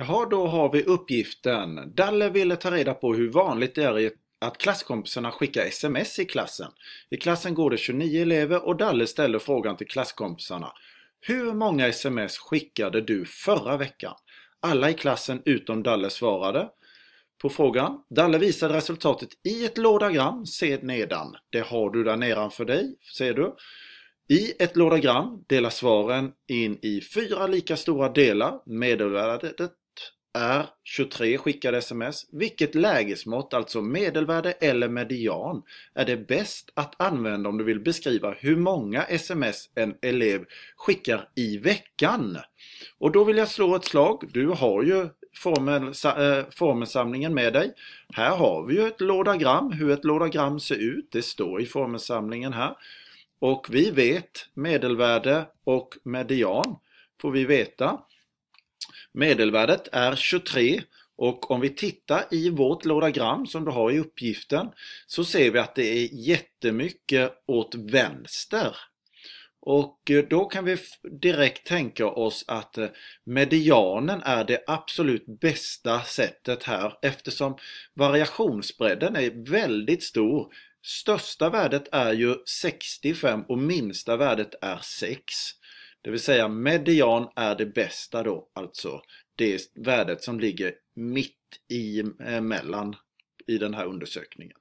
Jaha, då har vi uppgiften. Dalle ville ta reda på hur vanligt det är att klasskompisarna skickar sms i klassen. I klassen går det 29 elever och Dalle ställer frågan till klasskompisarna. Hur många sms skickade du förra veckan? Alla i klassen utom Dalle svarade på frågan. Dalle visade resultatet i ett lådagram. nedan. Det har du där nedanför dig, ser du. I ett lådagram delas svaren in i fyra lika stora delar. Medelvärdet är 23 skickade sms. Vilket lägesmått, alltså medelvärde eller median, är det bäst att använda om du vill beskriva hur många sms en elev skickar i veckan? Och då vill jag slå ett slag. Du har ju eh, formelsamlingen med dig. Här har vi ju ett lådagram, hur ett lådagram ser ut. Det står i formelsamlingen här. Och vi vet medelvärde och median får vi veta. Medelvärdet är 23 och om vi tittar i vårt lodagram som du har i uppgiften så ser vi att det är jättemycket åt vänster. Och eh, då kan vi direkt tänka oss att eh, medianen är det absolut bästa sättet här eftersom variationsbredden är väldigt stor. Största värdet är ju 65 och minsta värdet är 6. Det vill säga median är det bästa då, alltså det värdet som ligger mitt emellan eh, i den här undersökningen.